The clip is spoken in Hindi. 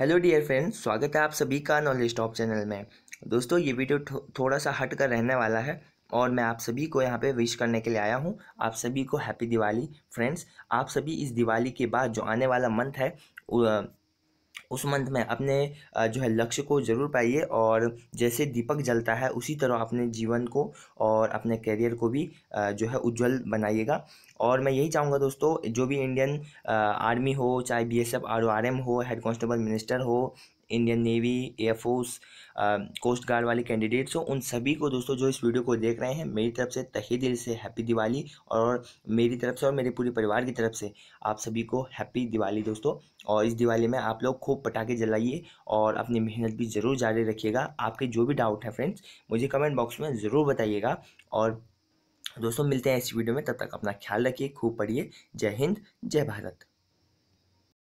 हेलो डियर फ्रेंड्स स्वागत है आप सभी का नॉलेज टॉप चैनल में दोस्तों ये वीडियो थो, थोड़ा सा हट कर रहने वाला है और मैं आप सभी को यहाँ पे विश करने के लिए आया हूँ आप सभी को हैप्पी दिवाली फ्रेंड्स आप सभी इस दिवाली के बाद जो आने वाला मंथ है उस मंथ में अपने जो है लक्ष्य को ज़रूर पाइए और जैसे दीपक जलता है उसी तरह अपने जीवन को और अपने कैरियर को भी जो है उज्जवल बनाइएगा और मैं यही चाहूँगा दोस्तों जो भी इंडियन आर्मी हो चाहे B S F R O R M हो हेड कांस्टेबल मिनिस्टर हो Indian Navy air force coast guard वाले कैंडिडेट्स हो उन सभी को दोस्तों जो इस वीडियो को देख रहे हैं मेरी तरफ से तहे दिल से हैप्पी दिवाली और मेरी तरफ से और मेरे पूरे परिवार की तरफ से आप सभी को हैप्पी दिवाली दोस्तों और इस दिवाली में आप लोग खूब पटाखे जलाइए और अपनी मेहनत भी ज़रूर जारी रखिएगा आपके जो भी डाउट है फ्रेंड्स मुझे कमेंट बॉक्स में ज़रूर बताइएगा और दोस्तों मिलते हैं इस वीडियो में तब तक अपना ख्याल रखिए खूब पढ़िए जय हिंद जय भारत